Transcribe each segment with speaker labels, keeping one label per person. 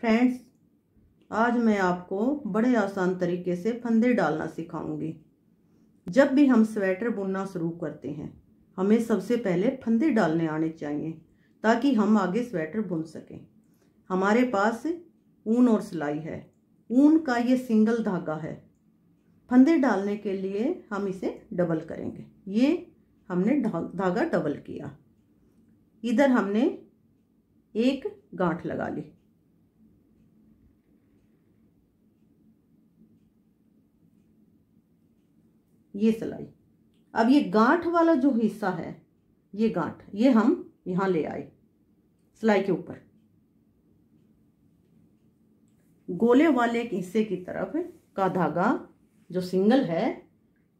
Speaker 1: friends आज मैं आपको बड़े आसान तरीके से फंदे डालना सिखाऊंगी जब भी हम स्वेटर बुनना शुरू करते हैं हमें सबसे पहले फंदे डालने आने चाहिए ताकि हम आगे स्वेटर बुन सकें हमारे पास ऊन और सिलाई है ऊन का ये सिंगल धागा है फंदे डालने के लिए हम इसे डबल करेंगे ये हमने धागा डबल किया इधर हमने एक गांठ लगा ली ये सिलाई अब ये गांठ वाला जो हिस्सा है ये गांठ ये हम यहां ले आए सिलाई के ऊपर गोले वाले हिस्से की तरफ का धागा जो सिंगल है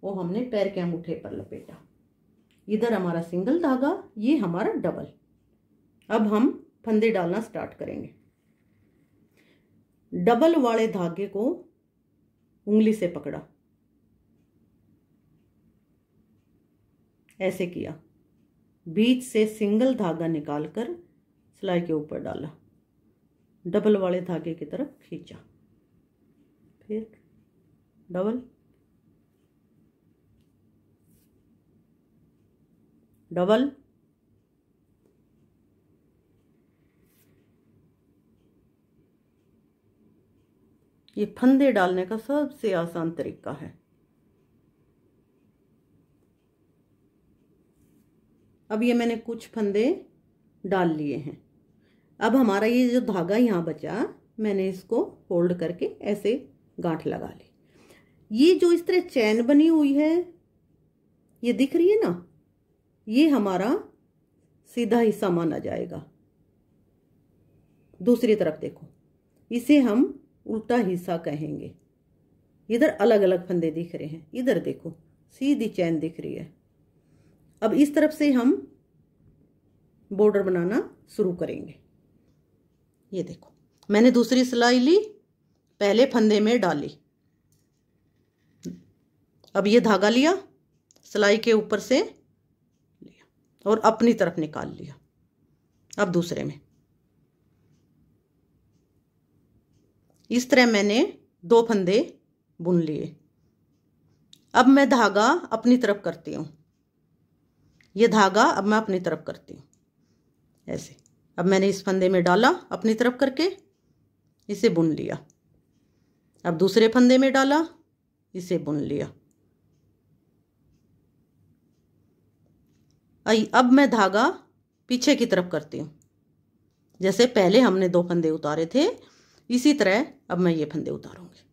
Speaker 1: वो हमने पैर के अंगूठे पर लपेटा इधर हमारा सिंगल धागा ये हमारा डबल अब हम फंदे डालना स्टार्ट करेंगे डबल वाले धागे को उंगली से पकड़ा ऐसे किया बीच से सिंगल धागा निकालकर सिलाई के ऊपर डाला डबल वाले धागे की तरफ खींचा फिर डबल डबल ये फंदे डालने का सबसे आसान तरीका है अब ये मैंने कुछ फंदे डाल लिए हैं अब हमारा ये जो धागा यहाँ बचा मैंने इसको फोल्ड करके ऐसे गांठ लगा ली ये जो इस तरह चैन बनी हुई है ये दिख रही है ना ये हमारा सीधा हिस्सा माना जाएगा दूसरी तरफ देखो इसे हम उल्टा हिस्सा कहेंगे इधर अलग अलग फंदे दिख रहे हैं इधर देखो सीधी चैन दिख रही है अब इस तरफ से हम बॉर्डर बनाना शुरू करेंगे ये देखो मैंने दूसरी सिलाई ली पहले फंदे में डाली अब ये धागा लिया सिलाई के ऊपर से लिया और अपनी तरफ निकाल लिया अब दूसरे में इस तरह मैंने दो फंदे बुन लिए अब मैं धागा अपनी तरफ करती हूँ ये धागा अब मैं अपनी तरफ करती हूँ ऐसे अब मैंने इस फंदे में डाला अपनी तरफ करके इसे बुन लिया अब दूसरे फंदे में डाला इसे बुन लिया अब मैं धागा पीछे की तरफ करती हूँ जैसे पहले हमने दो फंदे उतारे थे इसी तरह अब मैं ये फंदे उतारूँगी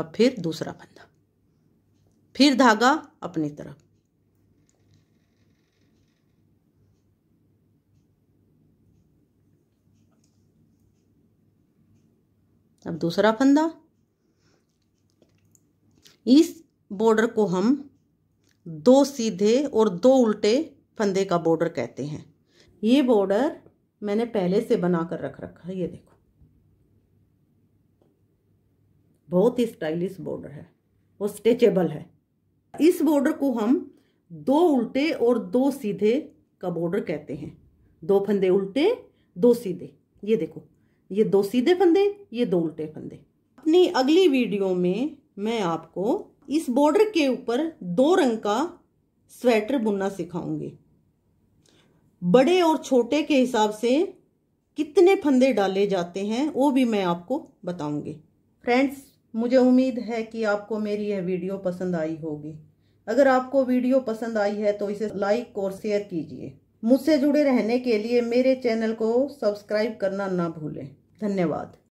Speaker 1: अब फिर दूसरा फंदा फिर धागा अपनी तरफ अब दूसरा फंदा इस बॉर्डर को हम दो सीधे और दो उल्टे फंदे का बॉर्डर कहते हैं ये बॉर्डर मैंने पहले से बना कर रख रखा है ये देखो बहुत ही स्टाइलिश बॉर्डर है और स्ट्रेचेबल है इस बॉर्डर को हम दो उल्टे और दो सीधे का बॉर्डर कहते हैं दो फंदे उल्टे दो सीधे ये देखो ये दो सीधे फंदे ये दो उल्टे फंदे अपनी अगली वीडियो में मैं आपको इस बॉर्डर के ऊपर दो रंग का स्वेटर बुनना सिखाऊंगी बड़े और छोटे के हिसाब से कितने फंदे डाले जाते हैं वो भी मैं आपको बताऊंगी फ्रेंड्स मुझे उम्मीद है कि आपको मेरी यह वीडियो पसंद आई होगी अगर आपको वीडियो पसंद आई है तो इसे लाइक और शेयर कीजिए मुझसे जुड़े रहने के लिए मेरे चैनल को सब्सक्राइब करना ना भूलें धन्यवाद